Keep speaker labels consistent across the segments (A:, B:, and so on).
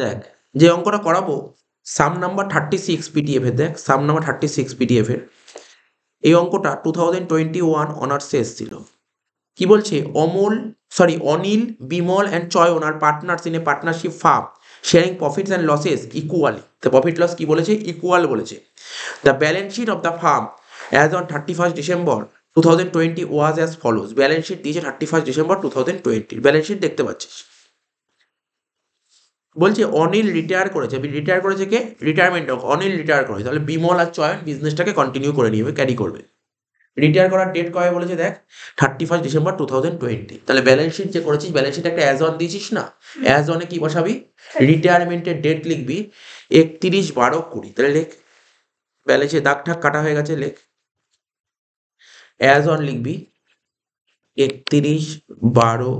A: দেখ যে অঙ্কটা করাবো sum number thirty
B: six PTF এর দেখ sum number thirty six PTF এর এই অঙ্কটা টু থাউজেন্ড টোয়েন্টি ওয়ান অনার্সে এসেছিল কি বলছে অমল সরি অনিল বিমল অ্যান্ড চয়ন আর partners in a partnership firm sharing profits and losses equally the profit loss কি বলেছে ইকুয়াল বলেছে the balance sheet of the firm as on thirty first December two thousand twenty was as follows balance sheet দিয়েছে thirty first December two thousand twenty balance sheet দেখতে পাচ্ছিস বলছি Anil retire করেছে retire করেছে কে retirement Anil retire করেছে তাহলে বিমল আর চয়ন বিজনেসটাকে continue করে নিয়ে ক্যারি করবে রিটায়ার করার ডেট কবে বলেছে দেখ thirty first December two thousand twenty তাহলে ব্যালেন্স শিট যে করেছিস ব্যালেন্স শিট একটা অ্যাজ অন দিয়েছিস না অ্যাজ অনে কি বসাবি রিটায়ারমেন্টের ডেট লিখবি একত্রিশ বারো কুড়ি তাহলে লেখ ব্যালেন্সে দাগ ঠাক কাটা হয়ে গেছে লেখ অ্যাজ অন লিখবি একত্রিশ বারো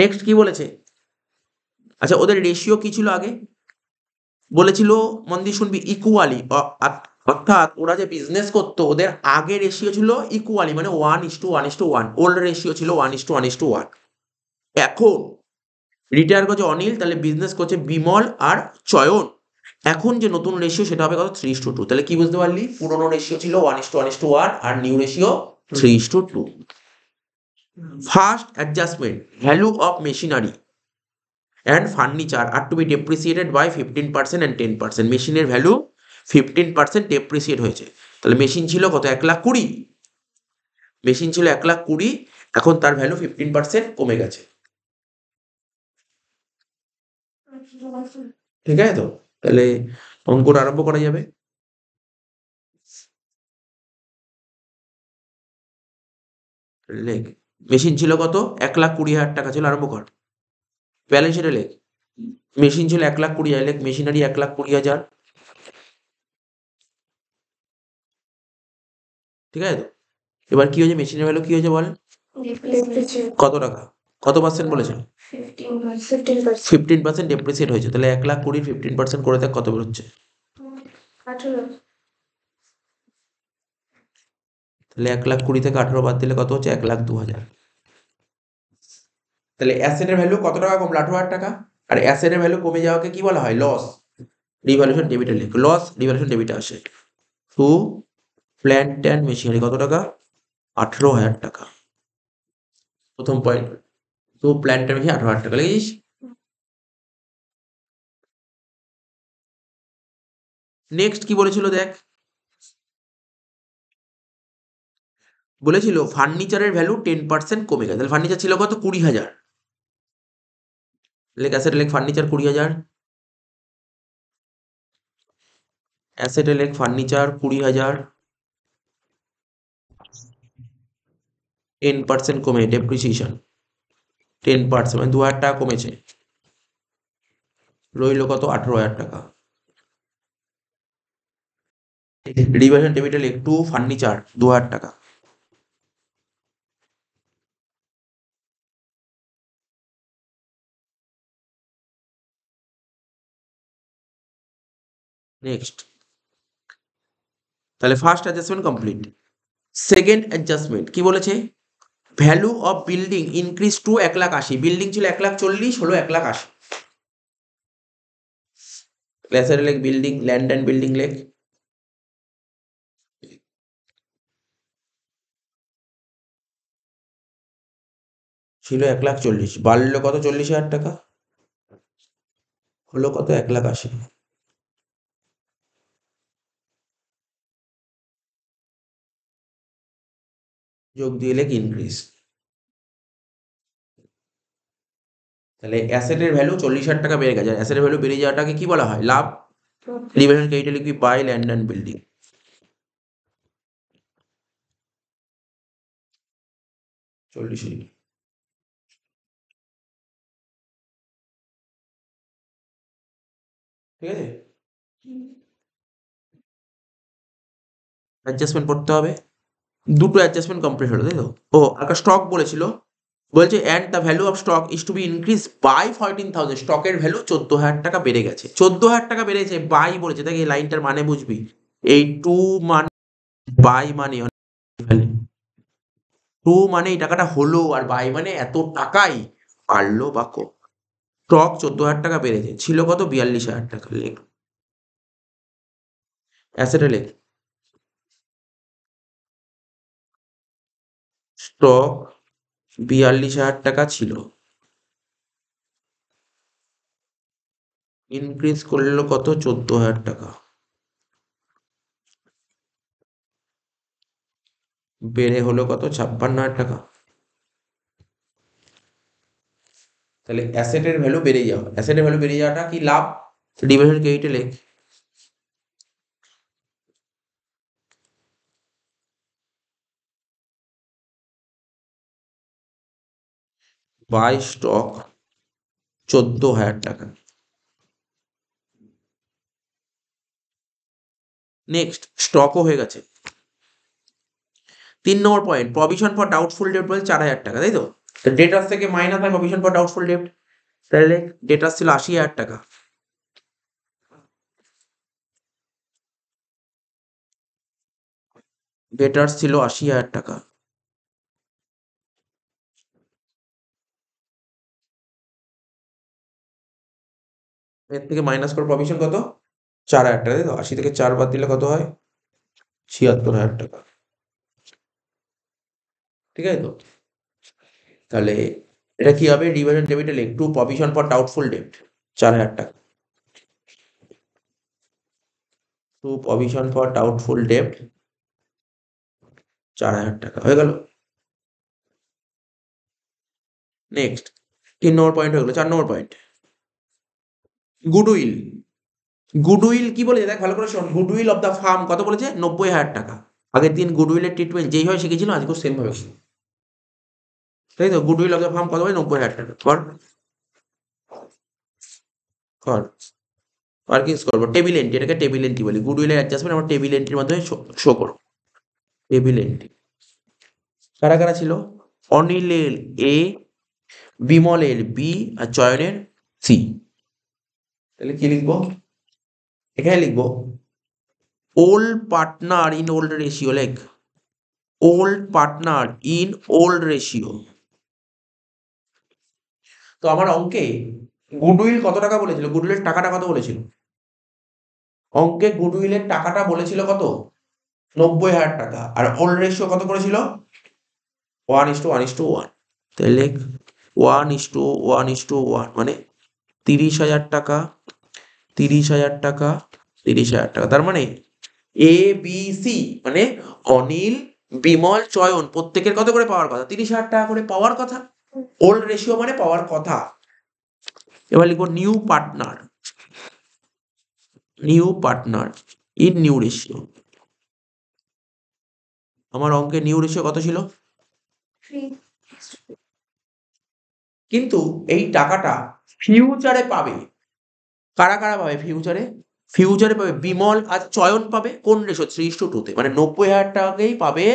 B: নেক্সট কি বলেছে আচ্ছা ওদের রেশিও কি ছিল আগে বলেছিল মন্দি শুনবি ইকুয়ালি অর্থাৎ ওরা যে বিজনেস করতো ওদের আগে রেশিও ছিল ইকুয়ালি মানে one is to one is to one old ratio ছিল one is to one is to one এখন রিটায়ার করছে অনিল তাহলে বিজনেস করছে বিমল আর চয়ন এখন যে নতুন রেশিও সেটা হবে কত থ্রি টু টু তাহলে কি বুঝতে পারলি পুরোনো রেশিও ছিল one is to one is to one আর new ratio three to two first adjustment value of machinery and furniture are to be depreciated by fifteen percent and ten percent মেশিনের value fifteen percent depreciate হয়েছে তাহলে machine ছিল কত এক লাখ কুড়ি machine ছিল এক লাখ কুড়ি এখন তার ভ্যালু ফিফটিন পার্সেন্ট কমে গেছে
A: ঠিক আছে তো তাহলে অঙ্কটা আরম্ভ করা যাবে লেগে মেশিন ছিল কত এক লাখ কুড়ি হাজার টাকা ছিল আরম্ভ কর ব্যালেন্স শিটে লেখ মেশিন ছিল এক লাখ কুড়ি
B: হাজার লেখ মেশিনারি এক লাখ কুড়ি হাজার ঠিক আছে তো এবার কি হয়েছে মেশিনের ভ্যালু কি হয়েছে বল কত টাকা কত পার্সেন্ট বলেছেন ফিফটিন পার্সেন্ট ডেপ্রিসিয়েট হয়েছে তাহলে এক লাখ কুড়ি ফিফটিন পার্সেন্ট করে দেখ কত বেরোচ্ছে তাহলে এক লাখ কুড়ি থেকে আঠেরো বাদ দিলে কত হচ্ছে এক লাখ দু হাজার তাহলে অ্যাসেটের ভ্যালু কত টাকা কমলো আঠারো হাজার টাকা আর অ্যাসেটের ভ্যালু কমে যাওয়াকে কি বলা হয় লস রিভ্যালুশন ডেবিটে লিখ লস রিভ্যালুশন ডেবিটে আসে টু প্ল্যান্ট অ্যান্ড মেশিনারি কত টাকা আঠেরো হাজার টাকা প্রথম point
A: to plant and machine আঠেরো হাজার টাকা লিখিস নেক্সট কি বলেছিল দেখ বলেছিল ফার্নিচারের ভ্যালু টেন পার্সেন্ট কমে গেছে ফার্নিচার ছিল
B: কত কুড়ি হাজার লেক অ্যাসেট লেক ফার্নিচার কুড়ি হাজার অ্যাসেট লেক ফার্নিচার কুড়ি হাজার টেন পার্সেন্ট কমে ডেপ্রিসিয়েশন টেন পার্সেন্ট মানে দু হাজার টাকা কমেছে রইল কত আঠেরো হাজার টাকা রিভার্সন ডেবিটাল একটু
A: ফার্নিচার দু হাজার টাকা নেক্সট তাহলে first adjustment
B: complete second adjustment কি বলেছে value of building increase to এক লাখ আশি বিল্ডিং ছিল এক লাখ চল্লিশ হলো এক লাখ আশি
A: ক্লাসের লেক বিল্ডিং ল্যান্ড অ্যান্ড বিল্ডিং লেক ছিল এক লাখ চল্লিশ বাড়লো কত চল্লিশ হাজার টাকা হলো কত এক লাখ আশি যোগ দুই এলে কি ইনক্রিজ তাহলে অ্যাসেটের ভ্যালু চল্লিশ হাজার টাকা বেড়ে গেছে আর অ্যাসেটের ভ্যালু বেড়ে যাওয়াটাকে
B: কি বলা হয় লাভ রিভেশন ক্রেডিটে লিখবি বাই ল্যান্ড অ্যান্ড বিল্ডিং
A: চল্লিশ ঠিক আছে অ্যাডজাস্টমেন্ট
B: করতে হবে দুটো অ্যাডজাস্টমেন্ট কমপ্লিট হলো তাই তো ও একটা স্টক বলেছিল বলছে and the value of stock is to be increase by fourteen thousand স্টকের ভ্যালু চোদ্দ হাজার টাকা বেড়ে গেছে চোদ্দ হাজার টাকা বেড়েছে বাই বলেছে তাকে এই লাইনটার মানে বুঝবি এই টু মান বাই মানে টু মানে এই টাকাটা হলো আর বাই মানে এত টাকাই পারলো বা কো স্টক চোদ্দ হাজার টাকা বেড়েছে ছিল কত বিয়াল্লিশ হাজার
A: টাকা লেখ অ্যাসেটে লেখ স্টক বিয়াল্লিশ হাজার টাকা ছিল ইনক্রিজ
B: করলো কত চোদ্দ হাজার টাকা বেড়ে হলো কত ছাপ্পান্ন হাজার টাকা তাহলে অ্যাসেটের ভ্যালু বেড়ে যাওয়া অ্যাসেটের ভ্যালু বেড়ে যাওয়াটা কি লাভ
A: ডিভাইডেড ক্রেডিটে লেখ বাই স্টক চোদ্দ হাজার টাকা
B: নেক্সট স্টকও হয়ে গেছে তিন নম্বর point provision for doubtful debt বলে চার হাজার টাকা তাই তো ডেটাস থেকে মাইনাস হয় প্রভিশন ফর ডাউটফুল ডেট তাহলে ডেটাস ছিল আশি হাজার টাকা
A: ডেটার ছিল আশি হাজার টাকা এর থেকে মাইনাস করে প্রভিশন কত চার হাজার টাকা তাই তো আশি থেকে চার বাদ দিলে কত হয় ছিয়াত্তর হাজার
B: টাকা ঠিক আছে তো তাহলে এটা কি হবে ডিভিশন ডেবিটে লিখ to provision for doubtful debt চার হাজার টাকা to provision for doubtful debt চার হাজার টাকা হয়ে গেল নেক্সট তিন নম্বর পয়েন্ট হয়ে গেলো চার নম্বর পয়েন্ট গুডউইল গুডউইল কি বলেছে দেখ ভালো করে শোন গুডউইল অফ দ্য ফার্ম কত বলেছে নব্বই হাজার টাকা আগের দিন গুডউইলের ট্রিটমেন্ট যেই হয় শিখেছিল আজকেও সেম সেমভাবে তাই তো গুডউইল অফ দ্য ফার্ম কত বলে নব্বই হাজার টাকা কর কর পার্কিংস করবো টেবিল এন্ট্রি এটাকে টেবিল এন্ট্রি বলি গুডউইলের অ্যাডজাস্টমেন্ট আমরা টেবিল এন্ট্রির মাধ্যমে শো করো টেবিল এন্ট্রি কারা কারা ছিল অনিলের এ বিমলের বি আর চয়নের সি তাহলে কি লিখবো এখানে লিখবো old partner in old ratio লেখ old partner in old ratio তো আমার অঙ্কে গুডউইল কত টাকা বলেছিল গুডউইলের টাকাটা কত বলেছিল অঙ্কে গুডউইলের টাকাটা বলেছিল কত নব্বই হাজার টাকা আর ওল্ড রেশিও কত করেছিল one is to one is to one তাহলে one is to one is to one মানে তিরিশ হাজার টাকা তিরিশ হাজার টাকা তিরিশ হাজার টাকা তার মানে এ বি সি মানে অনিল বিমল চয়ন প্রত্যেকের কত করে পাওয়ার কথা তিরিশ হাজার টাকা করে পাওয়ার কথা ওল্ড রেশিও মানে পাওয়ার কথা এবার লিখবো new partner new partner in new ratio আমার অঙ্কে নিউ রেশিও কত ছিল কিন্তু এই টাকাটা ফিউচারে পাবে কারা কারা পাবে ফিউচারে ফিউচারে পাবে বিমল আর চয়ন পাবে কোন রেশো থ্রি ইস টু টুতে মানে নব্বই হাজার টাকাকেই পাবে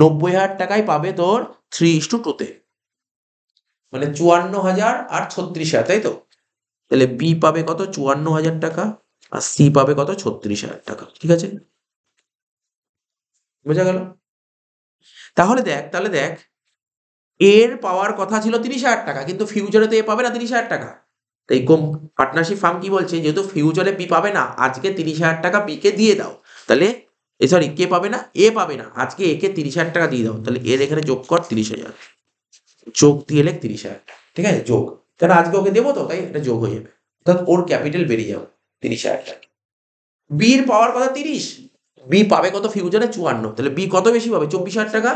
B: নব্বই হাজার টাকায় পাবে তোর থ্রি ইস টু টুতে মানে চুয়ান্ন হাজার আর ছত্রিশ হাজার তাই তো তাহলে বি পাবে কত চুয়ান্ন হাজার টাকা আর সি পাবে কত ছত্রিশ হাজার টাকা ঠিক আছে বোঝা গেল তাহলে দেখ তাহলে দেখ এর পাওয়ার কথা ছিল তিরিশ হাজার টাকা কিন্তু ফিউচারে তো এ পাবে না তিরিশ হাজার টাকা তো এই পার্টনারশিপ ফার্ম কি বলছে যেহেতু ফিউচারে পি পাবে না আজকে তিরিশ হাজার টাকা পিকে দিয়ে দাও তাহলে এ সরি কে পাবে না এ পাবে না আজকে একে তিরিশ হাজার টাকা দিয়ে দাও তাহলে এর এখানে যোগ কর তিরিশ হাজার যোগ দিয়ে লেখ তিরিশ হাজার ঠিক আছে যোগ তাহলে আজকে ওকে দেবো তো তাই এটা যোগ হয়ে যাবে অর্থাৎ ওর ক্যাপিটাল বেড়ে যাবে তিরিশ হাজার টাকা বির পাওয়ার কথা তিরিশ বি পাবে কত ফিউচারে চুয়ান্ন তাহলে বি কত বেশি পাবে চব্বিশ হাজার টাকা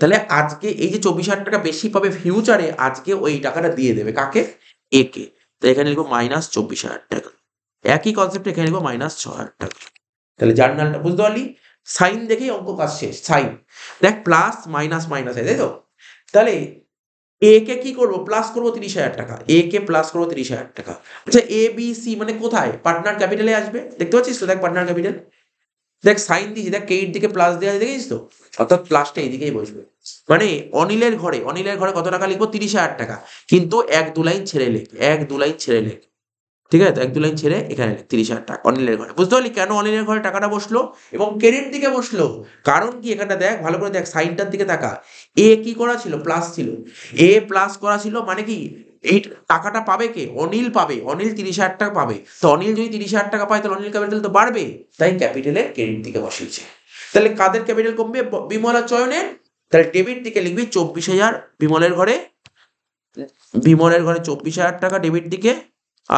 B: তাহলে আজকে এই যে চব্বিশ হাজার টাকা বেশি পাবে ফিউচারে আজকে ওই টাকাটা দিয়ে দেবে কাকে একে তো এখানে লিখবো মাইনাস চব্বিশ হাজার টাকা একই কনসেপ্ট এখানে লিখবো মাইনাস ছ হাজার টাকা তাহলে জার্নালটা বুঝতে পারলি সাইন দেখেই অঙ্ক কাজ শেষ সাইন দেখ প্লাস মাইনাস মাইনাস তাই তো তাহলে এ কে কি করবো প্লাস করবো তিরিশ হাজার টাকা এ কে প্লাস করবো তিরিশ হাজার টাকা আচ্ছা এ বি সি মানে কোথায় পার্টনার ক্যাপিটালে আসবে দেখতে পাচ্ছিস তো দেখ পার্টনার ক্যাপিটাল দেখ সাইন দিয়েছি দেখ কে এর দিকে প্লাস দেওয়া দেখেছিস তো অর্থাৎ প্লাসটা এইদিকেই বসবে মানে অনিলের ঘরে অনিলের ঘরে কত টাকা লিখবো তিরিশ হাজার টাকা কিন্তু এক দু লাইন ছেড়ে লেখ এক দু লাইন ছেড়ে লেখ ঠিক আছে এক দু লাইন ছেড়ে এখানে লেখ তিরিশ হাজার টাকা অনিলের ঘরে বুঝতে পারলি কেন অনিলের ঘরে টাকাটা বসলো এবং ক্রেডিট দিকে বসলো কারণ কি এখানটা দেখ ভালো করে দেখ সাইনটার দিকে তাকা এ কি করা ছিল প্লাস ছিল এ প্লাস করা ছিল মানে কি এই টাকাটা পাবে কে অনিল পাবে অনিল তিরিশ হাজার টাকা পাবে তো অনিল যদি তিরিশ হাজার টাকা পায় তাহলে অনিল ক্যাপিটাল তো বাড়বে তাই ক্যাপিটালের ক্রেডিট দিকে বসিয়েছে তাহলে কাদের ক্যাপিটাল কমবে বিমলা চয়নের তাহলে ডেবিট দিকে লিখবি চব্বিশ হাজার বিমলের ঘরে বিমলের ঘরে চব্বিশ হাজার টাকা ডেবিট দিকে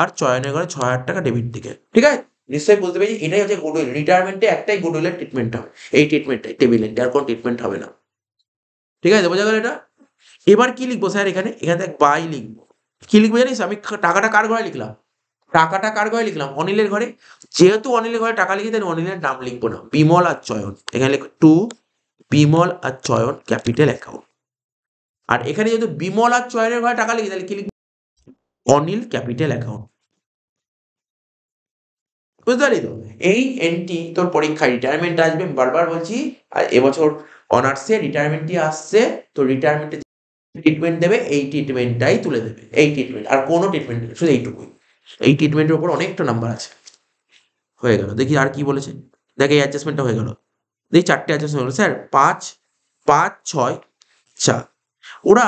B: আর চয়নের ঘরে ছয় হাজার টাকা ডেবিট দিকে ঠিক আছে নিশ্চয়ই বুঝতে পেরেছি এটাই হচ্ছে গুডউইল রিটায়ারমেন্টে একটাই গুডউইলের ট্রিটমেন্ট হবে এই ট্রিটমেন্টটাই টেবিল এন্ড আর কোনো ট্রিটমেন্ট হবে না ঠিক আছে বোঝা গেল এটা এবার কি লিখবো স্যার এখানে এখানে দেখ বাই লিখবো কি লিখবো জানিস আমি টাকাটা কার ঘরে লিখলাম টাকাটা কার ঘরে লিখলাম অনিলের ঘরে যেহেতু অনিলের ঘরে টাকা লিখি তাহলে অনিলের নাম লিখবো না বিমল আর চয়ন এখানে লিখবো টু বিমল আর চয়ন ক্যাপিটাল অ্যাকাউন্ট আর এখানে যেহেতু বিমল আর চয়নের ঘরে টাকা লিখি তাহলে কি লিখবি অনিল ক্যাপিটাল অ্যাকাউন্ট বুঝতে পারলি তো এই এনটি তোর পরীক্ষা রিটায়ারমেন্ট আসবে বারবার বলছি আর এবছর অনার্সে রিটায়ারমেন্টই আসছে তো রিটায়ারমেন্টে ট্রিটমেন্ট দেবে এই ট্রিটমেন্টটাই তুলে দেবে এই ট্রিটমেন্ট আর কোনো ট্রিটমেন্ট নেই শুধু এইটুকুই এই ট্রিটমেন্টের ওপর অনেকটা নাম্বার আছে হয়ে গেল দেখি আর কি বলেছে দেখ এই অ্যাডজাস্টমেন্টটা হয়ে গেল এই চারটে আছে স্যার পাঁচ পাঁচ ছয় চার ওরা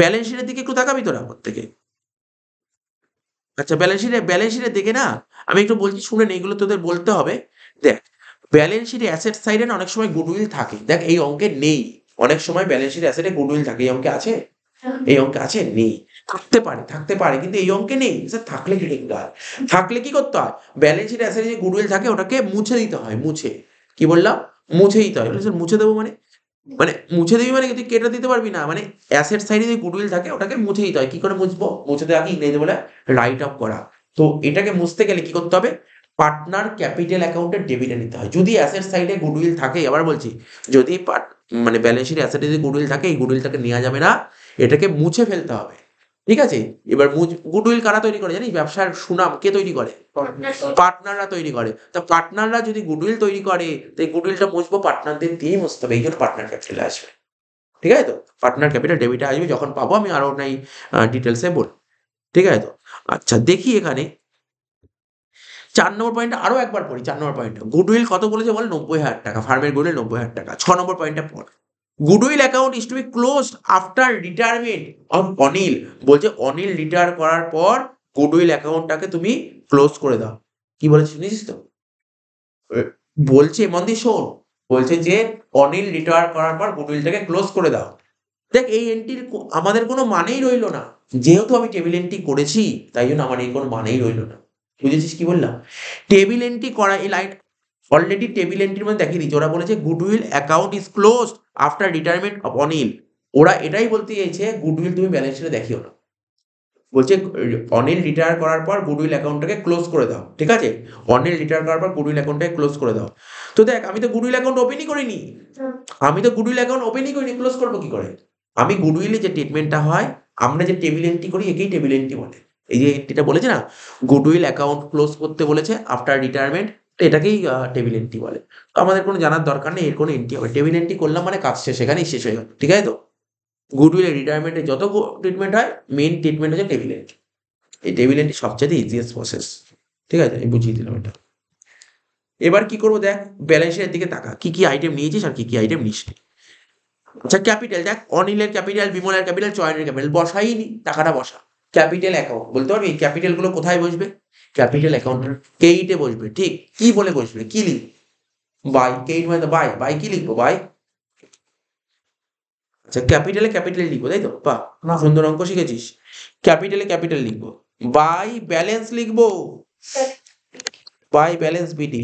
B: ব্যালেন্স শিটের দিকে একটু তাকাবি তোরা থেকে আচ্ছা ব্যালেন্স শিটে ব্যালেন্স শিটে দেখে না আমি একটু বলছি শুনে নেই এগুলো তোদের বলতে হবে দেখ ব্যালেন্স শিটে অ্যাসেট সাইডে অনেক সময় গুডউইল থাকে দেখ এই অঙ্কে নেই অনেক সময় ব্যালেন্স শিট অ্যাসেটে গুডউইল থাকে এই অঙ্কে আছে এই অঙ্কে আছে নেই থাকতে পারে থাকতে পারে কিন্তু এই অঙ্কে নেই স্যার থাকলে কি থাকলে কি করতে হয় ব্যালেন্স শিট অ্যাসেটে যে গুডউইল থাকে ওটাকে মুছে দিতে হয় মুছে কি বললাম মুছে দিতে হয় স্যার মুছে দেবো মানে মানে মুছে দিবি মানে তুই কেটে দিতে পারবি না মানে অ্যাসেট সাইডে যে গুডউইল থাকে ওটাকে মুছে দিতে হয় কি করে মুছবো মুছে দেওয়া কি ইংরেজি বলে রাইট অফ করা তো এটাকে মুছতে গেলে কি করতে হবে পার্টনার ক্যাপিটাল অ্যাকাউন্টে ডেবিটে নিতে হয় যদি অ্যাসেট সাইডে গুডউইল থাকে আবার বলছি যদি পার্ট মানে ব্যালেন্স শিট অ্যাসেটে যদি গুডউইল থাকে এই গুডউইলটাকে নেওয়া যাবে না এটাকে মুছে ফেলতে হবে ঠিক আছে এবার গুডউইল কারা তৈরি করে জানিস ব্যবসার সুনাম কে তৈরি করে পার্টনাররা তৈরি করে তা পার্টনাররা যদি গুডউইল তৈরি করে তো এই গুডউইলটা মুছবো পার্টনারদের দিয়েই মুছতে হবে এই জন্য পার্টনার ক্যাপিটালে আসবে ঠিক আছে তো পার্টনার ক্যাপিটাল ডেবিটে আসবে যখন পাবো আমি আরও নাই ডিটেলসে বল ঠিক আছে তো আচ্ছা দেখি এখানে চার নম্বর পয়েন্ট আরও একবার পড়ি চার নম্বর পয়েন্ট গুডউইল কত বলেছে বলে নব্বই হাজার টাকা ফার্মের গুডউইল নব্বই হাজার টাকা ছ নম্বর পয়েন্টটা পড় goodwill account is to be close after retirement of Anil বলছে অনিল রিটায়ার করার পর গুডউইল অ্যাকাউন্টটাকে তুমি ক্লোজ করে দাও কি বলেছে শুনেছিস তো বলছে মন্দির শোন বলছে যে অনিল রিটায়ার করার পর গুডউইলটাকে ক্লোজ করে দাও দেখ এই এন্ট্রির আমাদের কোনো মানেই রইল না যেহেতু আমি টেবিল এন্ট্রি করেছি তাই জন্য আমার এই কোনো মানেই রইল না বুঝেছিস কি বললাম টেবিল এন্ট্রি করা এই লাইন অলরেডি টেবিল এন্ট্রির মধ্যে দেখিয়ে দিচ্ছে ওরা বলেছে goodwill account is close after retirement of Anil ওরা এটাই বলতে চাইছে গুডউইল তুমি ব্যালেন্স শিটে দেখিও না বলছে অনিল রিটায়ার করার পর গুডউইল অ্যাকাউন্টটাকে ক্লোজ করে দাও ঠিক আছে অনিল রিটায়ার করার পর গুডউইল অ্যাকাউন্টটাকে ক্লোজ করে দাও তো দেখ আমি তো গুডউইল অ্যাকাউন্ট ওপেনই করিনি আমি তো গুডউইল অ্যাকাউন্ট ওপেনই করিনি ক্লোজ করবো কি করে আমি গুডউইলে যে ট্রিটমেন্টটা হয় আমরা যে টেবিল এন্ট্রি করি একেই টেবিল এন্ট্রি বলে এই যে এন্ট্রিটা বলেছে না গুডউইল অ্যাকাউন্ট ক্লোজ করতে বলেছে আফটার রিটায়ারমেন্ট তো এটাকেই টেবিল এন্ট্রি বলে তো আমাদের কোনো জানার দরকার নেই এর কোনো এন্ট্রি হবে টেবিল এন্ট্রি করলাম মানে কাজ শেষ সেখানেই শেষ হয়ে গেল ঠিক আছে তো গুডউইলে রিটায়ারমেন্টের যত ট্রিটমেন্ট হয় মেন ট্রিটমেন্ট হচ্ছে টেবিল এন্ট্রি এই টেবিল এন্ট্রি সবচেয়ে ইজিয়েস্ট প্রসেস ঠিক আছে আমি বুঝিয়ে দিলাম এটা এবার কি করবো দেখ ব্যালেন্সের দিকে তাকা কি কি আইটেম নিয়েছিস আর কি কি আইটেম নিস আচ্ছা ক্যাপিটাল দেখ অনিলের ক্যাপিটাল বিমলের ক্যাপিটাল চয়নের ক্যাপিটাল বসাইনি টাকাটা বসা ক্যাপিটাল অ্যাকাউন্ট বলতে পারবি ক্যাপিটালগুলো কোথায় বসবে ক্যাপিটাল অ্যাকাউন্টেন্ট কেইটে বসবে ঠিক কি বলে বসবে কি লিখবে বাই কেইট মানে বাই বাই কি লিখবো বাই আচ্ছা ক্যাপিটালে ক্যাপিটাল লিখবো তাই তো বা না সুন্দর অঙ্ক শিখেছিস ক্যাপিটালে ক্যাপিটাল লিখবো বাই ব্যালেন্স লিখবো বাই ব্যালেন্স বিটি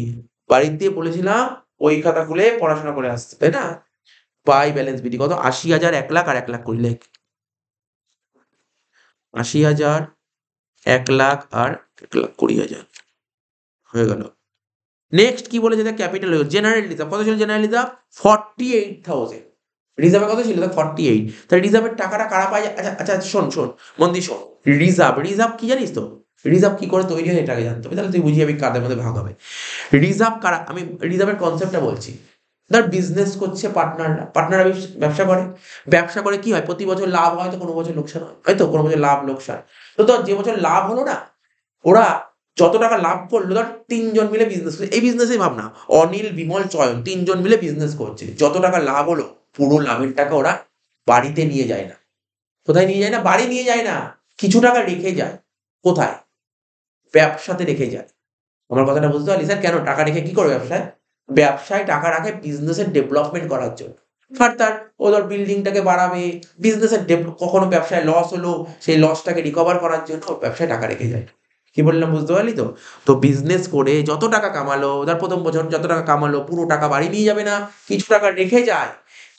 B: বাড়ির দিয়ে বলেছিলাম ওই খাতা খুলে পড়াশোনা করে আসতে তাই না বাই ব্যালেন্স বিটি কত আশি হাজার এক লাখ আর এক লাখ কুড়ি লাখ আশি হাজার এক লাখ আর এক লাখ কুড়ি হাজার হয়ে গেল নেক্সট কি বলেছে যেটা ক্যাপিটাল জেনারেল রিজার্ভ কত ছিল general reserve forty eight thousand রিজার্ভে কত ছিল ফর্টি এইট তাহলে রিজার্ভের টাকাটা কারা পায় আচ্ছা, আচ্ছা আচ্ছা শোন শোন মন্দি শোন রিজার্ভ রিজার্ভ কি জানিস তো রিজার্ভ কি করে তৈরি হয় এটাকে জানতে হবে তাহলে তুই বুঝিয়ে আমি কাদের মধ্যে ভাগ হবে রিজার্ভ কারা আমি রিজার্ভের কনসেপ্টটা বলছি ধর বিজনেস করছে পার্টনাররা পার্টনাররা ব্যবসা করে ব্যবসা করে কি হয় প্রতি বছর লাভ হয় তো কোনো বছর লোকসান হয় হয়তো কোনো বছর লাভ লোকসান তো ধর যে বছর লাভ হলো না ওরা যত টাকা লাভ করলো ধর তিনজন মিলে বিজনেস করছে এই বিজনেসেই ভাবনা অনিল বিমল চয়ন তিনজন মিলে বিজনেস করছে যত টাকা লাভ হলো পুরো লাভের টাকা ওরা বাড়িতে নিয়ে যায় না কোথায় নিয়ে যায় না বাড়ি নিয়ে যায় না কিছু টাকা রেখে যায় কোথায় ব্যবসাতে রেখে যায় আমার কথাটা বুঝতে পারলি স্যার কেন টাকা রেখে কি করো ব্যবসায় ব্যবসায় টাকা রাখে বিজনেসের ডেভেলপমেন্ট করার জন্য ফার্দার ও ধর বিল্ডিংটাকে বাড়াবে বিজনেসের কখনো ব্যবসায় লস হলো সেই লসটাকে রিকভার করার জন্য ব্যবসায় টাকা রেখে যায় কি বললাম বুঝতে পারলি তো তো বিজনেস করে যত টাকা কামালো ধর প্রথম বছর যত টাকা কামালো পুরো টাকা বাড়ি নিয়ে যাবে না কিছু টাকা রেখে যায়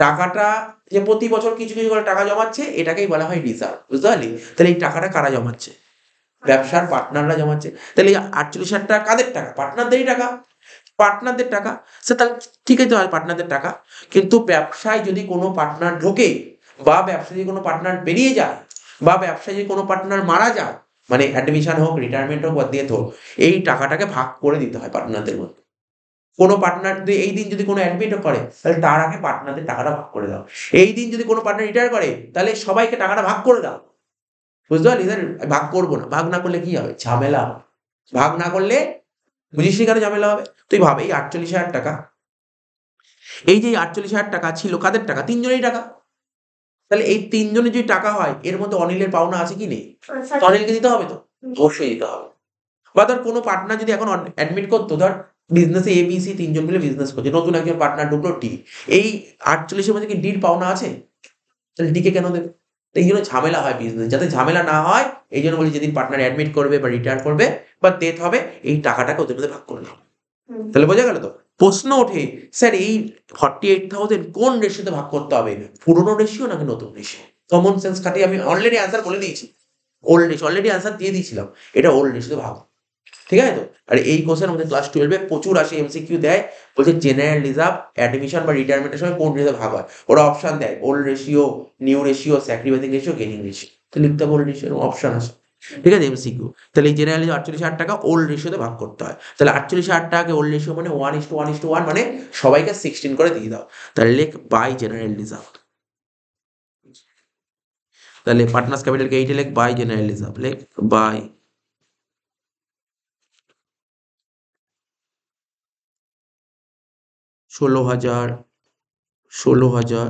B: টাকাটা যে প্রতি বছর কিছু কিছু করে টাকা জমাচ্ছে এটাকেই বলা হয় রিজার্ভ বুঝতে পারলি তাহলে এই টাকাটা কারা জমাচ্ছে ব্যবসার পার্টনাররা জমাচ্ছে তাহলে আটচল্লিশ হাজার টাকা কাদের টাকা পার্টনারদেরই টাকা পার্টনারদের টাকা সে আচ্ছা, তাহলে ঠিক আছে হয় পার্টনারদের টাকা কিন্তু ব্যবসায় যদি কোনো পার্টনার ঢোকে বা ব্যবসায় যদি কোনো পার্টনার বেরিয়ে যায় বা ব্যবসায় যদি কোনো পার্টনার মারা যায় মানে অ্যাডমিশন হোক রিটায়ারমেন্ট হোক বা দিয়ে হোক এই টাকাটাকে ভাগ করে দিতে হয় পার্টনারদের মধ্যে কোনো পার্টনার যদি এই দিন যদি কোনো অ্যাডমিটও করে তাহলে তার আগে পার্টনারদের টাকাটা ভাগ করে দাও এই দিন যদি কোনো পার্টনার রিটায়ার করে তাহলে সবাইকে টাকাটা ভাগ করে দাও বুঝতে পারলি ভাগ করবো না ভাগ না করলে কি হবে ঝামেলা ভাগ না করলে বুঝিসনি কেন ঝামেলা হবে তুই ভাবে এই আটচল্লিশ হাজার টাকা এই যে আটচল্লিশ হাজার টাকা ছিল কাদের টাকা তিনজনেরই টাকা তাহলে এই তিনজনের যদি টাকা হয় এর মধ্যে অনিলের পাওনা আছে কি নেই
A: অনিলকে দিতে হবে তো
B: অবশ্যই দিতে হবে বা ধর কোনো পার্টনার যদি এখন অ্যাডমিট করতো ধর বিজনেসে এ বি সি তিনজন মিলে বিজনেস করছে নতুন একজন পার্টনার ঢুকলো টি এই আটচল্লিশের মধ্যে কি ডির পাওনা আছে তাহলে ডিকে কেন দেবে এইগুলো ঝামেলা হয় বিজনেস যাতে ঝামেলা না হয় এই জন্য বলছি যেদিন পার্টনার অ্যাডমিট করবে বা রিটায়ার করবে বা ডেথ হবে এই টাকাটাকে ওদের মধ্যে ভাগ করে নাও তাহলে বোঝা গেল তো প্রশ্ন ওঠে স্যার এই ফর্টি এইট থাউজেন্ড কোন রেশিওতে ভাগ করতে হবে পুরোনো রেশিও নাকি নতুন রেশিও কমন সেন্স খাটিয়ে আমি অলরেডি অ্যান্সার বলে দিয়েছি ওল্ড রেশিও অলরেডি অ্যান্সার দিয়ে দিয়েছিলাম এটা ওল্ড রেশিওতে ভাগ ঠিক আছে তো আর এই কোর্সের আমাদের ক্লাস টুয়েলভে প্রচুর আসে এমসিকিউ দেয় বলছে জেনারেল রিজার্ভ অ্যাডমিশন বা রিটায়ারমেন্টের সময় কোন রিজার্ভ ভাগ হয় ওরা অপশন দেয় old ratio new ratio sacrificing ratio gaining ratio তো লিখতে বল ওল্ড রেশিও অপশন আসে ঠিক আছে এমসিকিউ তাহলে এই রিজার্ভ আটচল্লিশ হাজার টাকা ওল্ড রেশিওতে ভাগ করতে হয় তাহলে আটচল্লিশ হাজার টাকাকে ওল্ড রেশিও মানে one is to one is to one মানে সবাইকে সিক্সটিন করে দিয়ে দাও তাহলে লেখ বাই জেনারেল রিজার্ভ তাহলে পার্টনার্স ক্যাপিটালকে এইটে লেখ বাই জেনারেল রিজার্ভ লেখ বাই
A: ষোলো হাজার ষোলো হাজার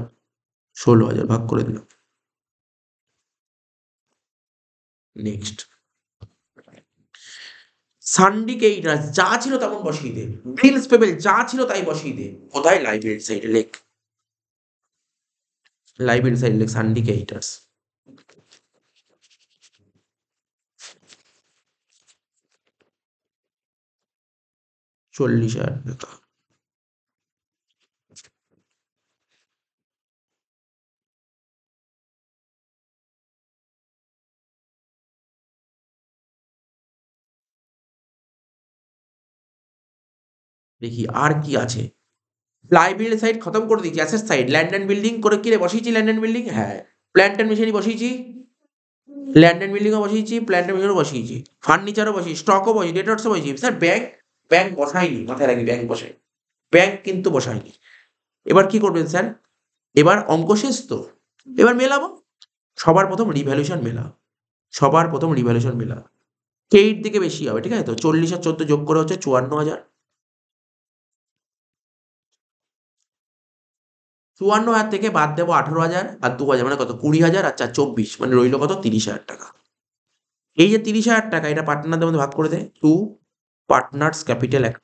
A: ষোলো হাজার ভাগ করে দিলাম
B: নেক্সট সানডিকে এইটা যা ছিল তেমন বসিয়ে দে বিলস পেবেল যা ছিল তাই বসিয়ে দে কোথায় লাইভ সাইডে লেখ লাইভ সাইডে লেখ সানডিকে এইটার্স
A: চল্লিশ হাজার টাকা দেখি আর কি আছে লাইব্রেরি সাইড খতম করে
B: দিয়েছি asset side land and building করে কিনে বসিয়েছি ল্যান্ড অ্যান্ড বিল্ডিং হ্যাঁ প্ল্যান্ট অ্যান্ড মেশিনই বসিয়েছি ল্যান্ড অ্যান্ড বিল্ডিংও বসিয়েছি প্ল্যান্ট অ্যান্ড মেশিনও বসিয়েছি ফার্নিচারও বসিয়েছি স্টকও বসি ডেটার্সও বসিয়েছি স্যার ব্যাংক ব্যাংক বসাইনি মাথায় রাখি ব্যাংক বসাই ব্যাংক কিন্তু বসাইনি এবার কি করবেন স্যার এবার অঙ্ক শেষ তো এবার মেলাবো সবার প্রথম রিভ্যালুশন মেলা সবার প্রথম রিভ্যালুশন মেলা কেইট দিকে বেশি হবে ঠিক আছে তো চল্লিশ আর চোদ্দ যোগ করে হচ্ছে চুয়ান্ন হাজার চুয়ান্ন হাজার থেকে বাদ দেবো আঠেরো হাজার আর দু হাজার মানে কত কুড়ি হাজার আর চার চব্বিশ মানে রইল কত তিরিশ হাজার টাকা এই যে তিরিশ হাজার টাকা এটা পার্টনারদের মধ্যে ভাগ করে দেয় টু
A: পার্টনার্স ক্যাপিটাল এক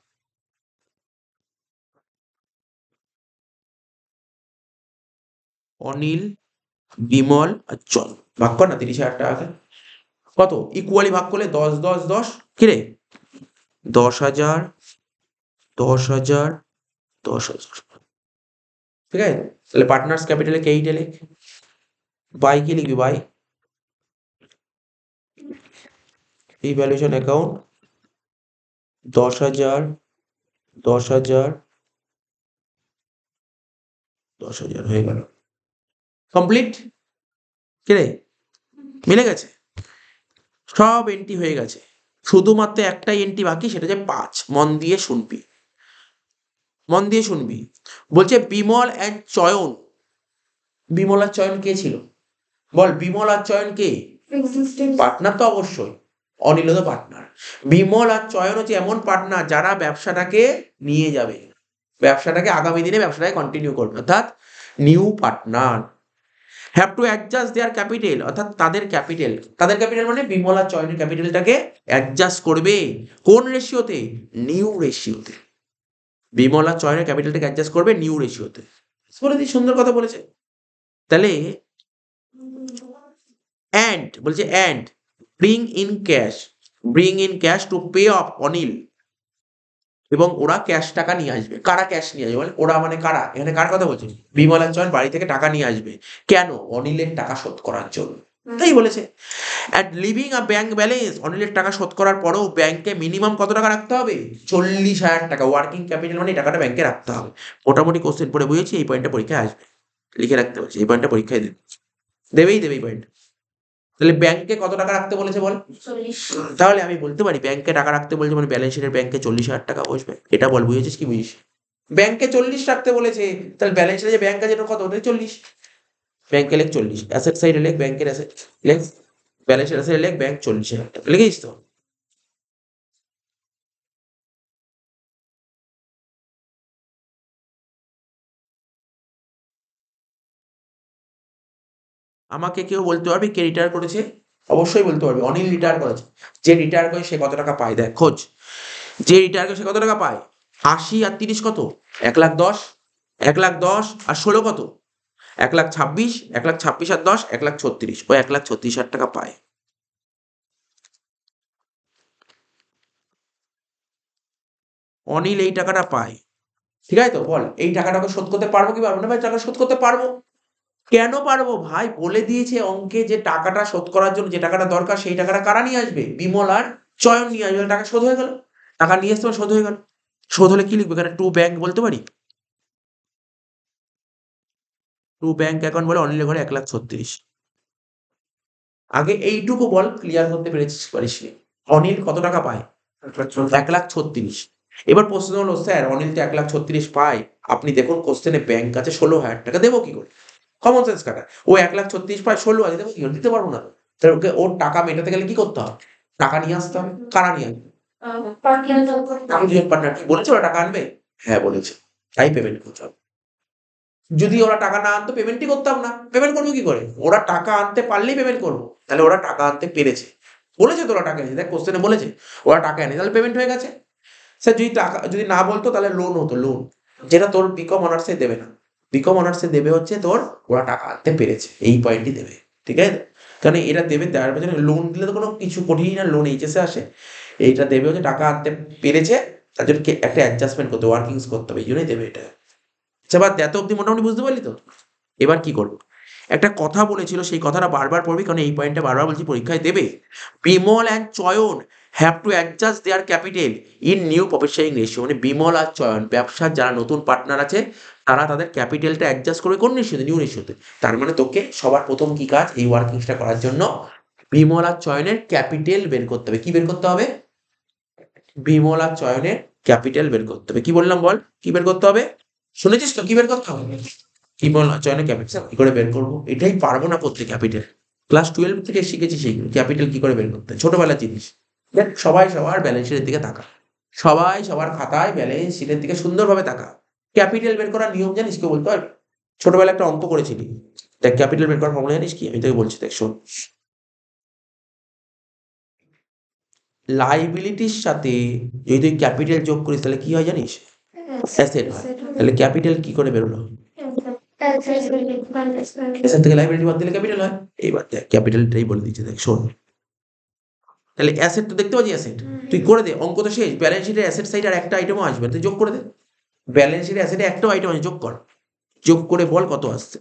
A: অনিল বিমল আর চল ভাগ কর না তিরিশ
B: হাজার টাকাতে কত ইকুয়ালি ভাগ করলে দশ দশ দশ কিরে দশ হাজার দশ হাজার দশ হাজার ঠিক আছে তাহলে পার্টনার্স ক্যাপিটালে কেইটে লিখ বাই কি লিখবি বাই
A: ইভ্যালুয়েশন অ্যাকাউন্ট দশ হাজার দশ হাজার দশ হাজার হয়ে
B: গেল কমপ্লিট রে মিলে গেছে সব এন্ট্রি হয়ে গেছে শুধুমাত্র একটাই এন্ট্রি বাকি সেটা যে পাঁচ মন দিয়ে শুনবি মন দিয়ে শুনবি বলছে বিমল অ্যান্ড চয়ন বিমল আর চয়ন কে ছিল বল বিমল আর চয়ন কে পার্টনার তো অবশ্যই অনিল পার্টনার বিমল আর চয়ন হচ্ছে এমন পার্টনার যারা ব্যবসাটাকে নিয়ে যাবে ব্যবসাটাকে আগামী দিনে ব্যবসাটাকে কন্টিনিউ করবে অর্থাৎ new partner have to adjust their capital অর্থাৎ তাদের ক্যাপিটাল তাদের ক্যাপিটাল মানে বিমলা চয়নের ক্যাপিটালটাকে অ্যাডজাস্ট করবে কোন রেশিওতে নিউ রেশিওতে বিমলা চয়নের ক্যাপিটালটাকে অ্যাডজাস্ট করবে নিউ রেশিওতে বলে দিই সুন্দর কথা বলেছে তাহলে অ্যান্ড বলছে and bring in cash bring in cash to pay off Anil এবং ওরা ক্যাশ টাকা নিয়ে আসবে কারা ক্যাশ নিয়ে আসবে মানে ওরা মানে কারা এখানে কার কথা বলছে চয়ন বাড়ি থেকে টাকা নিয়ে আসবে কেন অনিলের টাকা শোধ করার জন্য তাই বলেছে at leaving a bank balance অনিলের টাকা শোধ করার পরেও ব্যাংকে মিনিমাম কত টাকা রাখতে হবে চল্লিশ হাজার টাকা ওয়ার্কিং ক্যাপিটাল মানে টাকাটা ব্যাংকে রাখতে হবে মোটামুটি কোশ্চেন পড়ে বুঝেছি এই পয়েন্টটা পরীক্ষায় আসবে লিখে রাখতে বলছি এই পয়েন্টটা পরীক্ষায় দেবে দেবেই দেবে এই পয়েন্ট তাহলে ব্যাংকে কত টাকা রাখতে বলেছে বল তাহলে আমি বলতে পারি ব্যাংকে টাকা রাখতে বলছে মানে ব্যালেন্স শিটের ব্যাংকে চল্লিশ হাজার টাকা বসবে এটা বল বুঝেছিস কি বুঝিস ব্যাংকে চল্লিশ রাখতে বলেছে তাহলে ব্যালেন্স শিটে যে ব্যাংক আছে কত ওটা চল্লিশ ব্যাংকে লেখ চল্লিশ অ্যাসেট সাইডে লেখ ব্যাংকের অ্যাসেট লেখ
A: ব্যালেন্সের অ্যাসেটে লেখ ব্যাংক চল্লিশ হাজার লিখেছিস তো আমাকে কেউ বলতে পারবে কে রিটায়ার করেছে
B: অবশ্যই বলতে পারবে অনিল রিটায়ার করেছে যে রিটায়ার করে সে কত টাকা পায় দেখ খোঁজ যে রিটায়ার করে সে কত টাকা পায় আশি আর তিরিশ কত এক লাখ দশ এক লাখ দশ আর ষোলো কত এক লাখ ছাব্বিশ এক লাখ ছাব্বিশ আর দশ এক লাখ ছত্রিশ ও এক লাখ ছত্রিশ হাজার টাকা পায় অনিল এই টাকাটা পায় ঠিক আছে তো বল এই টাকাটাকে শোধ করতে পারবো কি পারবো না ভাই টাকা শোধ করতে পারবো কেন পারবো ভাই বলে দিয়েছে অঙ্কে যে টাকাটা শোধ করার জন্য যে টাকাটা দরকার সেই টাকাটা কারা নিয়ে আসবে বিমল আর চয়ন নিয়ে আসবে টাকা শোধ হয়ে গেল টাকা নিয়ে আসতে শোধ হয়ে গেল শোধ হলে কি লিখবে এখানে টু ব্যাংক বলতে পারি টু ব্যাংক অ্যাকাউন্ট বলে অনিলের ঘরে এক লাখ ছত্রিশ আগে এইটুকু বল ক্লিয়ার করতে পেরেছিস পারিস অনিল কত টাকা পায় এক লাখ ছত্রিশ এবার প্রশ্ন হলো স্যার অনিল তো এক লাখ ছত্রিশ পায় আপনি দেখুন কোশ্চেনে ব্যাংক আছে ষোলো হাজার টাকা দেবো কি করে কমন সেন্স কাটা ও এক লাখ ছত্রিশ পায় ষোলো হাজার দেবো দিতে পারবো না তাহলে ওকে ওর টাকা মেটাতে গেলে কি করতে হবে টাকা নিয়ে আসতে হবে কারা নিয়ে আসবে বলেছে ওরা টাকা আনবে হ্যাঁ বলেছে তাই পেমেন্ট করতে হবে যদি ওরা টাকা না আনতো পেমেন্টই করতাম না পেমেন্ট করবো কি করে ওরা টাকা আনতে পারলেই পেমেন্ট করবো তাহলে ওরা টাকা আনতে পেরেছে বলেছে তো ওরা টাকা এনেছে দেখ কোশ্চেনে বলেছে ওরা টাকা এনেছে তাহলে পেমেন্ট হয়ে গেছে স্যার যদি টাকা যদি না বলতো তাহলে লোন হতো লোন যেটা তোর বিকম অনার্সে দেবে না বিকম অনার্সে দেবে হচ্ছে তোর ওরা টাকা আনতে পেরেছে এই পয়েন্টই দেবে ঠিক আছে কারণ এটা দেবে দেওয়ার পেছনে লোন দিলে তো কোনো কিছু কঠিনই না লোন এইচএসে আসে এইটা দেবে হচ্ছে টাকা আনতে পেরেছে তার জন্য একটা অ্যাডজাস্টমেন্ট করতে ওয়ার্কিংস করতে হবে এই জন্যই দেবে এটা আচ্ছা বাদ এত অব্দি মোটামুটি বুঝতে পারলি তো এবার কি করবো একটা কথা বলেছিল সেই কথাটা বারবার পড়বি কারণ এই পয়েন্টটা বারবার বলছি পরীক্ষায় দেবে Bimal and Chayan have to adjust their capital in new profit sharing ratio মানে বিমল আর চয়ন ব্যবসার যারা নতুন পার্টনার আছে তারা তাদের ক্যাপিটালটা অ্যাডজাস্ট করবে কোন রেশিওতে নিউ রেশিওতে তার মানে তোকে সবার প্রথম কি কাজ এই ওয়ার্কিংসটা করার জন্য বিমল আর চয়নের ক্যাপিটাল বের করতে হবে কি বের করতে হবে বিমল আর চয়নের ক্যাপিটাল বের করতে হবে কি বললাম বল কি বের করতে হবে শুনেছিস তো কি বের করতে হবে কি বল চয়না ক্যাপিটাল কি করে বের করবো এটাই পারবো না করতে ক্যাপিটাল ক্লাস টুয়েলভ থেকে শিখেছি সেই ক্যাপিটাল কি করে বের করতে ছোটবেলার জিনিস দেখ সবাই সবার ব্যালেন্স শিটের দিকে তাকা সবাই সবার খাতায় ব্যালেন্স শিটের দিকে সুন্দরভাবে তাকা ক্যাপিটাল বের করার নিয়ম জানিস কি বলতে হয় ছোটবেলা একটা অঙ্ক করেছিলি দেখ ক্যাপিটাল বের করার ফর্মুলা জানিস কি আমি তোকে বলছি দেখ শোন লাইবিলিটির সাথে যদি তুই ক্যাপিটাল যোগ করিস তাহলে কি হয় জানিস
A: অ্যাসেট হয় তাহলে ক্যাপিটাল কি করে হলো অ্যাসেট থেকে লাইবিলিটি
B: বাদ দিলে ক্যাপিটাল হয় এইবার দেখ ক্যাপিটালটাই বলে দিচ্ছে দেখ শোন তাহলে অ্যাসেট তো দেখতে পাচ্ছি অ্যাসেট তুই করে দে অঙ্ক তো শেষ ব্যালেন্স শিটের অ্যাসেট সাইড আর একটা আইটেমও আসবে তুই যোগ করে দে ব্যালেন্স শিটের অ্যাসেটে একটাও আইটেম আছে যোগ কর যোগ
A: করে বল কত আসছে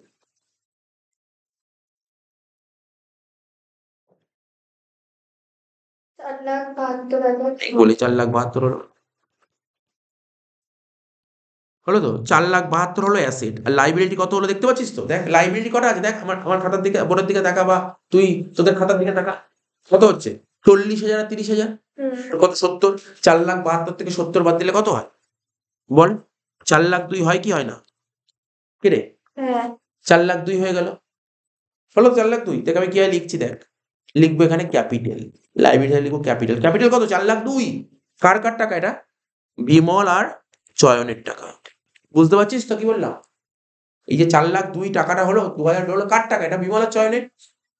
A: বলি চার লাখ বাহাত্তর হলো তো চার লাখ বাহাত্তর হলো অ্যাসেট আর
B: লাইব্রেরিটি কত হলো দেখতে পাচ্ছিস তো দেখ লাইব্রেরিটি কটা আছে দেখ আমার আমার খাতার দিকে বোর্ডের দিকে দেখা বা তুই তোদের খাতার দিকে দেখা কত হচ্ছে চল্লিশ হাজার আর তিরিশ হাজার কত সত্তর চার লাখ বাহাত্তর থেকে সত্তর বাদ দিলে কত হয় বল চার লাখ দুই হয় কি হয় না কিরে হ্যাঁ। চার লাখ দুই হয়ে গেল হলো চার লাখ দুই দেখ আমি কি হয় লিখছি দেখ লিখবো এখানে ক্যাপিটাল লাইব্রেরি লিখবো ক্যাপিটাল ক্যাপিটাল কত চার লাখ দুই কার কার টাকা এটা বিমল আর চয়নের টাকা বুঝতে পারছিস তো কি বললাম এই যে চার লাখ দুই টাকাটা হলো দু হাজার হলো কার টাকা এটা বিমলের চয়নের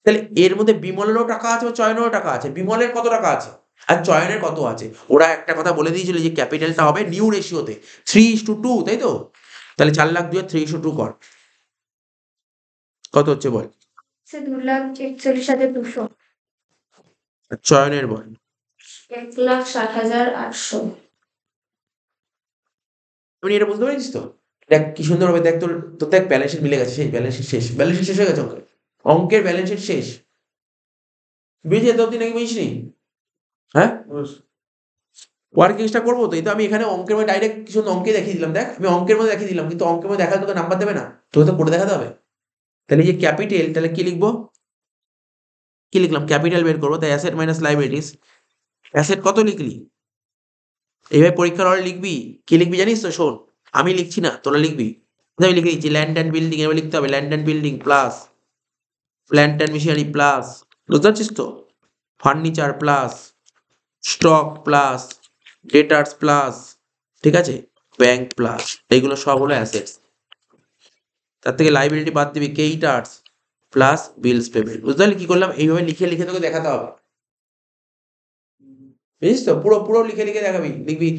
B: তাহলে এর মধ্যে বিমলেরও টাকা আছে চয়নেরও টাকা আছে বিমলের কত টাকা আছে আর চয়নের কত আছে ওরা একটা কথা বলে দিয়েছিল যে ক্যাপিটালটা হবে নিউ রেশিওতে থ্রি ইস টু টু তাই তো তাহলে চার লাখ দুই থ্রি ইস টু কর কত হচ্ছে বল চয়নের বল
A: এক লাখ ষাট হাজার আটশো
B: আমি এটা বলতে পেরেছিস তো দেখ কি সুন্দর হবে দেখ তোর তোর দেখ ব্যালেন্স শিট মিলে গেছে শেষ ব্যালেন্স শিট শেষ ব্যালেন্স শিট শেষ হয়ে গেছে অঙ্কের অঙ্কের ব্যালেন্স শিট শেষ বুঝলি এত অব্দি নাকি বুঝিসনি হ্যাঁ ওয়ার্কিংসটা করবো তো এই তো আমি এখানে অঙ্কের মধ্যে ডাইরেক্ট কিছু অঙ্কে দেখিয়ে দিলাম দেখ আমি অঙ্কের মধ্যে দেখিয়ে দিলাম কিন্তু অঙ্কের মধ্যে দেখা তোকে নাম্বার দেবে না তোকে তো করে দেখাতে হবে তাহলে যে ক্যাপিটাল তাহলে কি লিখবো কি লিখলাম ক্যাপিটাল বের করবো তাই অ্যাসেট মাইনাস লাইব্রেরিস অ্যাসেট কত লিখলি এইভাবে পরীক্ষার হলে লিখবি কি লিখবি জানিস তো শোন আমি লিখছি না তোরা লিখবি আমি লিখে দিচ্ছি ল্যান্ড অ্যান্ড বিল্ডিং এবার লিখতে হবে land and building plus plant and machinery plus বুঝতে পারছিস তো furniture plus stock plus debtors plus ঠিক আছে ব্যাংক প্লাস এইগুলো সব হলো অ্যাসেটস তার থেকে লাইবিলিটি বাদ দিবি কেইটার্স প্লাস বিলস পেমেন্ট বুঝতে পারলি কি করলাম এইভাবে লিখে লিখে তোকে দেখাতে হবে বুঝিস তো পুরো পুরো লিখে লিখে দেখাবি লিখবি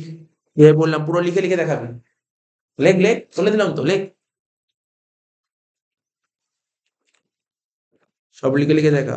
B: বললাম পুরো লিখে লিখে দেখাবি লেখ লেখ চলে দিলাম তো লেখ
A: সব লিখে লিখে দেখা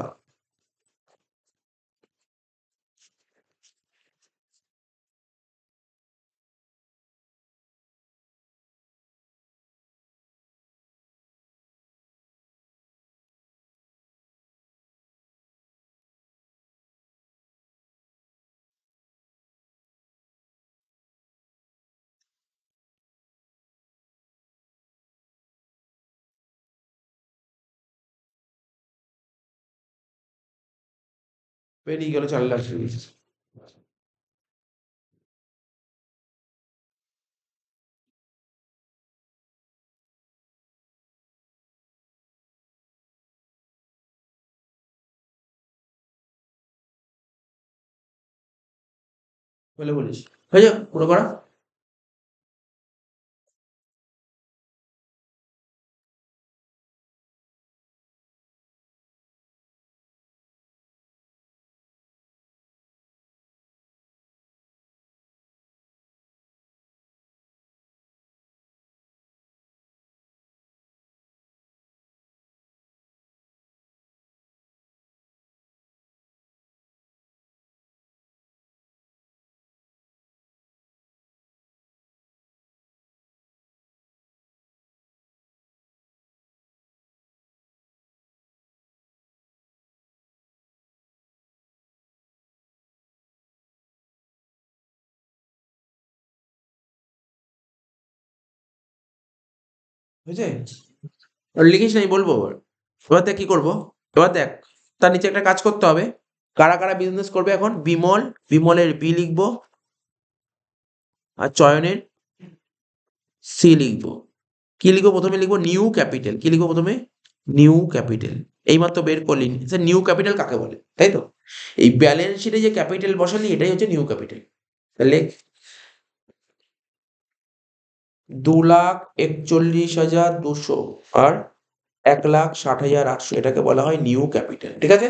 A: বেরিয়ে গেল চার লাখ বলে বলিস হয়ে যাক পুরো করা বুঝলে লিখিস নাই বলবো এবার দেখ কি করবো এবার দেখ তার নিচে একটা কাজ করতে
B: হবে কারা কারা বিজনেস করবে এখন বিমল বিমলের বি লিখবো আর চয়নের সি লিখবো কি লিখবো প্রথমে লিখবো নিউ ক্যাপিটাল কি লিখবো প্রথমে নিউ ক্যাপিটাল এইমাত্র বের করলি স্যার নিউ ক্যাপিটাল কাকে বলে তাই তো এই ব্যালেন্স শিটে যে ক্যাপিটাল বসালি এটাই হচ্ছে নিউ ক্যাপিটাল লেখ দু লাখ একচল্লিশ হাজার দুশো আর এক লাখ ষাট হাজার আটশো এটাকে বলা হয় নিউ ক্যাপিটাল ঠিক আছে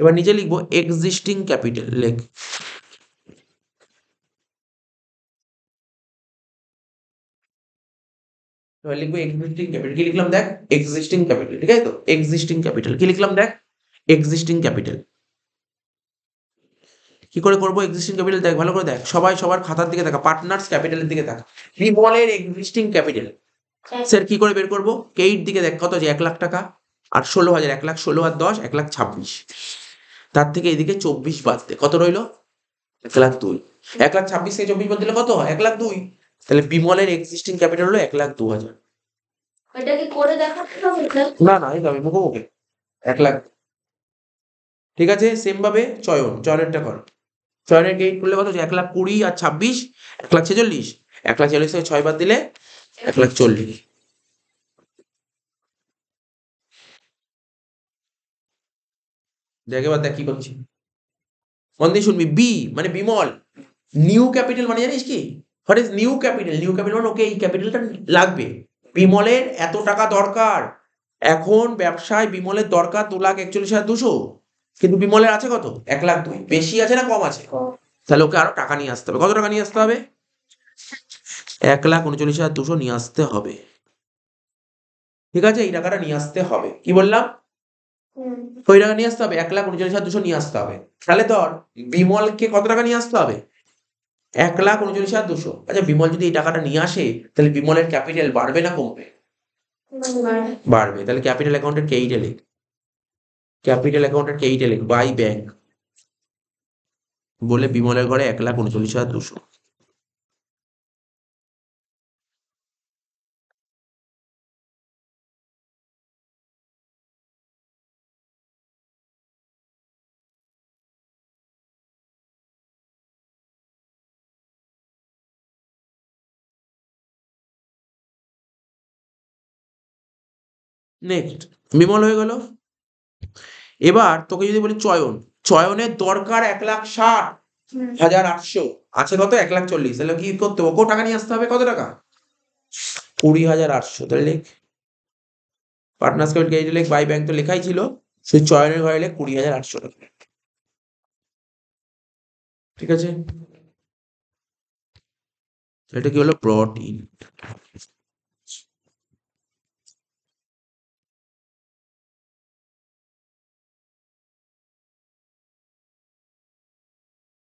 A: এবার নিচে লিখবো এক্সিস্টিং ক্যাপিটাল লেখ এবার লিখবো এক্সিস্টিং ক্যাপিটাল কি লিখলাম দেখ এক্সিস্টিং ক্যাপিটাল ঠিক আছে তো এক্সিস্টিং ক্যাপিটাল কি লিখলাম দেখ এক্সিস্টিং
B: ক্যাপিটাল কি করে করবো এক্সিস্টিং ক্যাপিটাল দেখ ভালো করে দেখ সবাই সবার খাতার দিকে দেখা পার্টনার্স ক্যাপিটালের দিকে দেখা বিমলের এক্সিস্টিং ক্যাপিটাল স্যার কি করে বের করবো কেইট দিকে দেখ কত যে এক লাখ টাকা আর ষোলো হাজার এক লাখ ষোলো আর দশ এক লাখ ছাব্বিশ তার থেকে এদিকে চব্বিশ বাদ দে কত রইল এক লাখ দুই এক লাখ ছাব্বিশ থেকে চব্বিশ বাদ দিলে কত এক লাখ দুই তাহলে বিমলের এক্সিস্টিং ক্যাপিটাল হলো এক লাখ দু হাজার না না এই আমি মুখোমুখি এক লাখ ঠিক আছে সেম ভাবে চয়ন চয়নেরটা কর ছয় রেট করলে কত এক লাখ কুড়ি আর ছাব্বিশ এক লাখ ছেচল্লিশ এক লাখ চল্লিশ থেকে ছয় বার দিলে
A: এক লাখ চল্লিশ
B: দেখ এবার দেখ কি করছি মন দিয়ে শুনবি বি মানে বিমল নিউ ক্যাপিটাল মানে জানিস কি what is new capital new capital মানে ওকে এই ক্যাপিটালটা লাগবে বিমলের এত টাকা দরকার এখন ব্যবসায় বিমলের দরকার দু লাখ একচল্লিশ হাজার দুশো কিন্তু বিমলের আছে কত এক লাখ দুই বেশি আছে না কম আছে তাহলে ওকে আরো টাকা নিয়ে আসতে হবে কত টাকা নিয়ে আসতে হবে এক লাখ উনচল্লিশ হাজার দুশো নিয়ে আসতে হবে ঠিক আছে এই টাকাটা নিয়ে আসতে হবে কি বললাম ওই টাকা নিয়ে আসতে হবে এক লাখ উনচল্লিশ হাজার দুশো নিয়ে আসতে হবে তাহলে ধর বিমলকে কত টাকা নিয়ে আসতে হবে এক লাখ উনচল্লিশ হাজার দুশো আচ্ছা বিমল যদি এই টাকাটা নিয়ে আসে তাহলে বিমলের ক্যাপিটাল বাড়বে না কমবে বাড়বে তাহলে ক্যাপিটাল অ্যাকাউন্টের কেইটে লিখ ক্যাপিটাল অ্যাকাউন্টের
A: লিখ বাই ব্যাংক বলে বিমলের ঘরে এক লাখ উনচল্লিশ হাজার দুশো নেক্সট বিমল হয়ে গেল এবার তোকে
B: যদি বলি চয়ন চয়নের দরকার এক লাখ ষাট হাজার আটশো আছে কত এক লাখ চল্লিশ তাহলে কি করতে হবে টাকা নিয়ে আসতে হবে কত টাকা কুড়ি হাজার আটশো তাহলে লেখ পার্টনার্স ক্রেডিট লেখ বাই ব্যাংক তো লেখাই ছিল সেই চয়নের ঘরে লেখ কুড়ি হাজার
A: আটশো টাকা ঠিক আছে এটা কি হলো প্রোটিন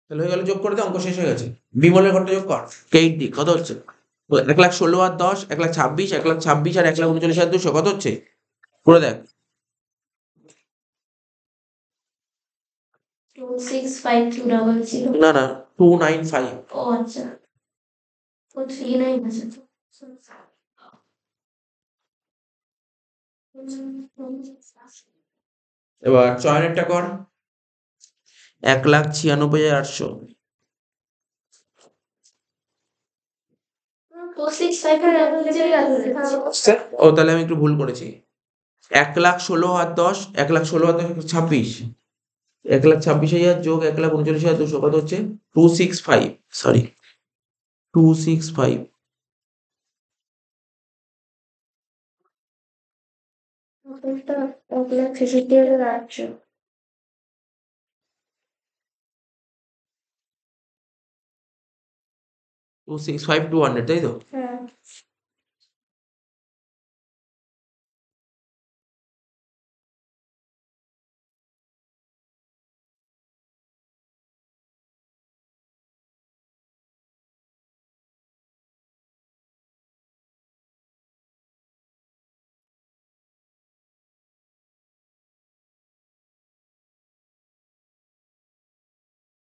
A: তাহলে হয়ে গেল যোগ করে দে অঙ্ক শেষ হয়ে গেছে
B: বিমলের ঘরটা যোগ কর এইট দিক কত হচ্ছে এক লাখ ষোলো আর দশ এক লাখ ছাব্বিশ এক লাখ ছাব্বিশ আর এক লাখ উনচল্লিশ আর দুশো কত হচ্ছে করে দেখ না না টু নাইন ফাইভ আচ্ছা কর এক লাখ ছিয়ানব্বই হাজার আটশো ও তাহলে আমি একটু ভুল করেছি এক লাখ ষোলো হাজার দশ এক লাখ ষোলো হাজার দশ ছাব্বিশ এক লাখ ছাব্বিশ হাজার যোগ এক লাখ উনচল্লিশ হাজার দুশো কত হচ্ছে two six five sorry
A: two six five এক লাখ ছেষট্টি হাজার আটশো two six five two hundred তাই তো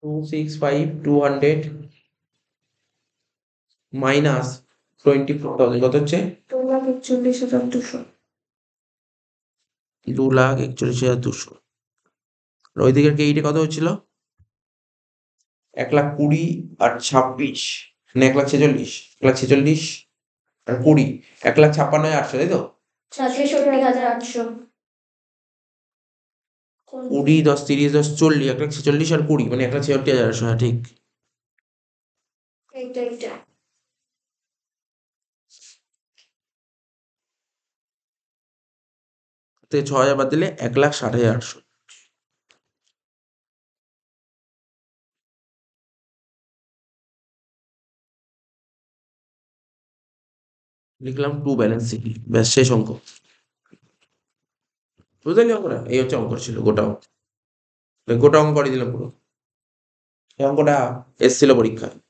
A: two six five two hundred
B: minus twenty four thousand কত হচ্ছে
A: দু লাখ একচল্লিশ হাজার দুশো
B: দু লাখ একচল্লিশ হাজার দুশো আর ওইদিকের কেইটে কত হচ্ছিল এক লাখ কুড়ি আর ছাব্বিশ মানে এক লাখ ছেচল্লিশ এক লাখ ছেচল্লিশ আর কুড়ি এক লাখ ছাপ্পান্ন আটশো তাই তো কুড়ি দশ তিরিশ দশ চল্লিশ এক লাখ ছেচল্লিশ আর কুড়ি মানে এক লাখ ছেষট্টি হাজার আটশো হ্যাঁ ঠিক
A: থেকে ছ হাজার বাদ দিলে এক লাখ ষাট হাজার আটশো লিখলাম টু ব্যালেন্স ব্যাস শেষ অঙ্ক বুঝতে পারলি অঙ্কটা এই হচ্ছে অঙ্ক ছিল গোটা অঙ্ক গোটা অঙ্ক করে দিলাম পুরো এই অঙ্কটা এসছিল পরীক্ষায়